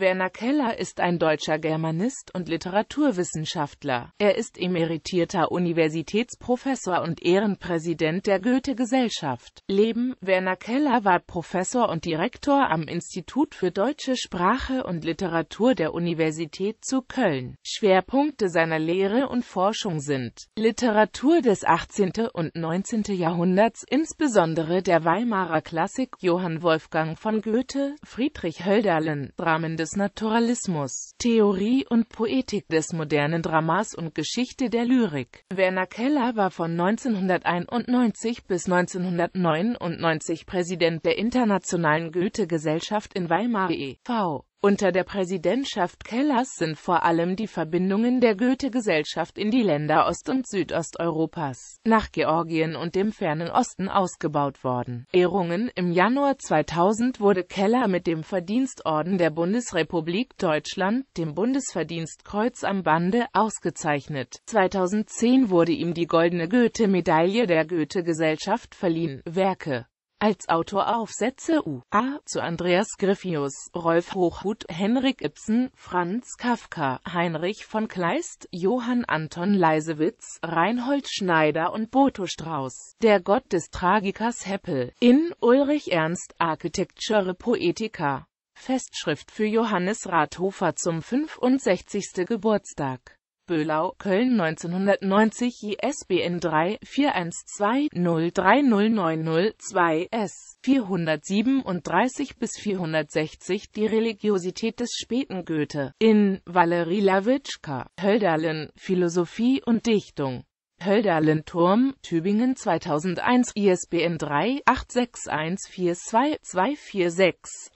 Werner Keller ist ein deutscher Germanist und Literaturwissenschaftler. Er ist emeritierter Universitätsprofessor und Ehrenpräsident der Goethe-Gesellschaft. Leben Werner Keller war Professor und Direktor am Institut für deutsche Sprache und Literatur der Universität zu Köln. Schwerpunkte seiner Lehre und Forschung sind Literatur des 18. und 19. Jahrhunderts, insbesondere der Weimarer Klassik, Johann Wolfgang von Goethe, Friedrich Hölderlin, Dramen des des Naturalismus, Theorie und Poetik des modernen Dramas und Geschichte der Lyrik. Werner Keller war von 1991 bis 1999 Präsident der Internationalen Goethe-Gesellschaft in Weimar e.V. Unter der Präsidentschaft Kellers sind vor allem die Verbindungen der Goethe-Gesellschaft in die Länder Ost- und Südosteuropas, nach Georgien und dem fernen Osten ausgebaut worden. Ehrungen Im Januar 2000 wurde Keller mit dem Verdienstorden der Bundesrepublik Deutschland, dem Bundesverdienstkreuz am Bande, ausgezeichnet. 2010 wurde ihm die Goldene Goethe-Medaille der Goethe-Gesellschaft verliehen. Werke als Autor Aufsätze U.A. zu Andreas Griffius, Rolf Hochhut, Henrik Ibsen, Franz Kafka, Heinrich von Kleist, Johann Anton Leisewitz, Reinhold Schneider und Boto Strauß, Der Gott des Tragikers Heppel, in Ulrich Ernst Architecture Poetica. Festschrift für Johannes Rathofer zum 65. Geburtstag Böhlau, Köln 1990 ISBN 3-412-03090-2 S. 437-460 Die Religiosität des späten Goethe in Valerie Lawitschka, Hölderlin, Philosophie und Dichtung Hölderlin-Turm, Tübingen 2001, ISBN 3 86142 246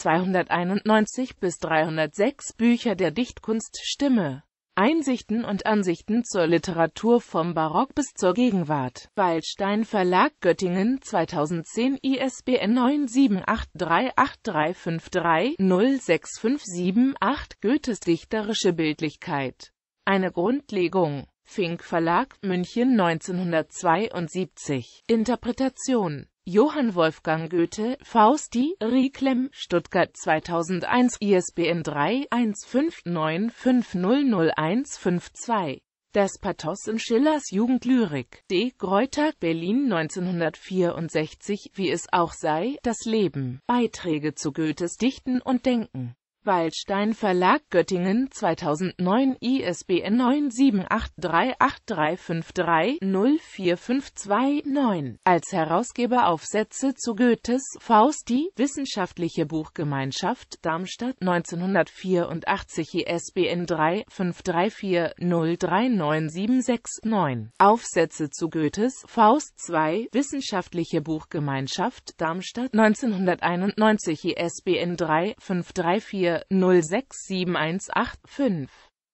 291-306 Bücher der Dichtkunst Stimme Einsichten und Ansichten zur Literatur vom Barock bis zur Gegenwart. Waldstein Verlag Göttingen 2010 ISBN 9783853-06578 Goethes dichterische Bildlichkeit. Eine Grundlegung. Fink Verlag, München 1972. Interpretation Johann Wolfgang Goethe, Fausti, Rieklem, Stuttgart 2001, ISBN 3-159500152. Das Pathos in Schillers Jugendlyrik. D. Greuter, Berlin 1964, Wie es auch sei, das Leben. Beiträge zu Goethes Dichten und Denken. Waldstein Verlag Göttingen 2009 ISBN 978385353-04529. Als Herausgeber Aufsätze zu Goethes Faust die Wissenschaftliche Buchgemeinschaft, Darmstadt 1984 ISBN 3 534 039769. Aufsätze zu Goethes Faust 2 Wissenschaftliche Buchgemeinschaft, Darmstadt 1991 ISBN 3 534 067185.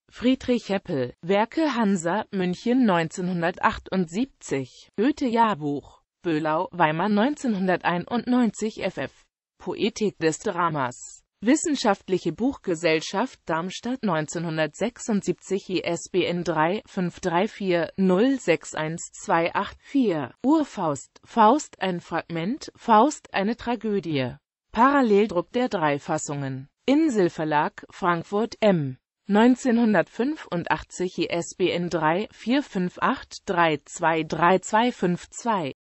Friedrich Heppel, Werke Hansa, München 1978, Goethe-Jahrbuch, Böhlau, Weimar 1991 ff. Poetik des Dramas. Wissenschaftliche Buchgesellschaft Darmstadt 1976 ISBN 3-534-061284 Urfaust, Faust ein Fragment, Faust eine Tragödie Paralleldruck der drei Fassungen. Inselverlag, Frankfurt M. 1985 ISBN 3 458 323252